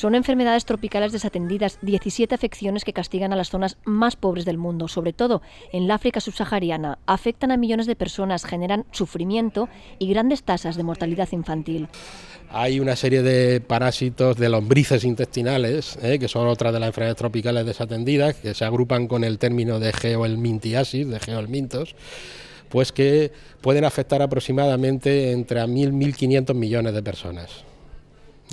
Son enfermedades tropicales desatendidas, 17 afecciones que castigan a las zonas más pobres del mundo, sobre todo en la África subsahariana. Afectan a millones de personas, generan sufrimiento y grandes tasas de mortalidad infantil. Hay una serie de parásitos de lombrices intestinales, eh, que son otras de las enfermedades tropicales desatendidas, que se agrupan con el término de geoelmintiasis, de geoelmintos pues que pueden afectar aproximadamente entre a 1.000 1.500 millones de personas.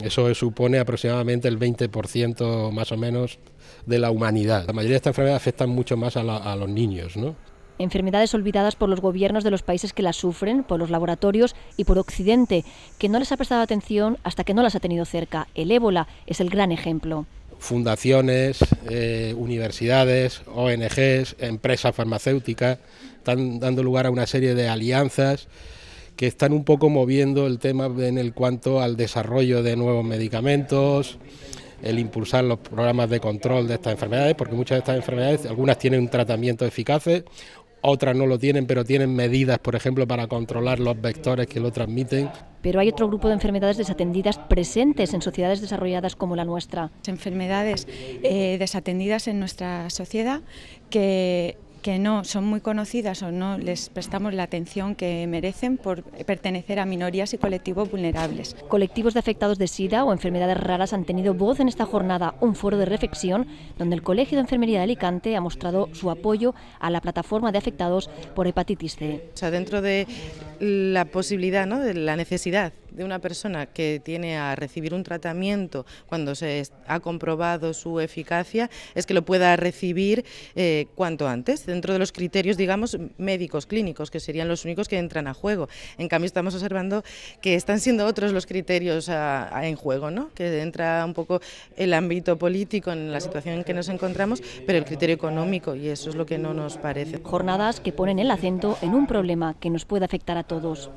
Eso supone aproximadamente el 20% más o menos de la humanidad. La mayoría de estas enfermedades afectan mucho más a, los niños, ¿no? enfermedades olvidadas por los gobiernos de los países que las sufren, por los laboratorios y por Occidente, que no les ha prestado atención hasta que no las ha tenido cerca. El ébola es el gran ejemplo. Fundaciones, eh, universidades, ONGs, empresas farmacéuticas, están dando lugar a una serie de alianzas que están un poco moviendo el tema en el cuanto al desarrollo de nuevos medicamentos, el impulsar los programas de control de estas enfermedades, porque muchas de estas enfermedades, algunas tienen un tratamiento eficaz, otras no lo tienen, pero tienen medidas, por ejemplo, para controlar los vectores que lo transmiten. Pero hay otro grupo de enfermedades desatendidas presentes en sociedades desarrolladas como la nuestra. Enfermedades eh, desatendidas en nuestra sociedad que que no son muy conocidas o no les prestamos la atención que merecen por pertenecer a minorías y colectivos vulnerables. Colectivos de afectados de SIDA o enfermedades raras han tenido voz en esta jornada, un foro de reflexión donde el Colegio de Enfermería de Alicante ha mostrado su apoyo a la plataforma de afectados por hepatitis C. sea, dentro de la posibilidad, ¿no? de la necesidad de una persona que tiene a recibir un tratamiento cuando se ha comprobado su eficacia es que lo pueda recibir eh, cuanto antes, dentro de los criterios, digamos, médicos, clínicos, que serían los únicos que entran a juego. En cambio, estamos observando que están siendo otros los criterios en juego, ¿no? que entra un poco el ámbito político en la situación en que nos encontramos, pero el criterio económico, y eso es lo que no nos parece. Jornadas que ponen el acento en un problema que nos puede afectar a todos.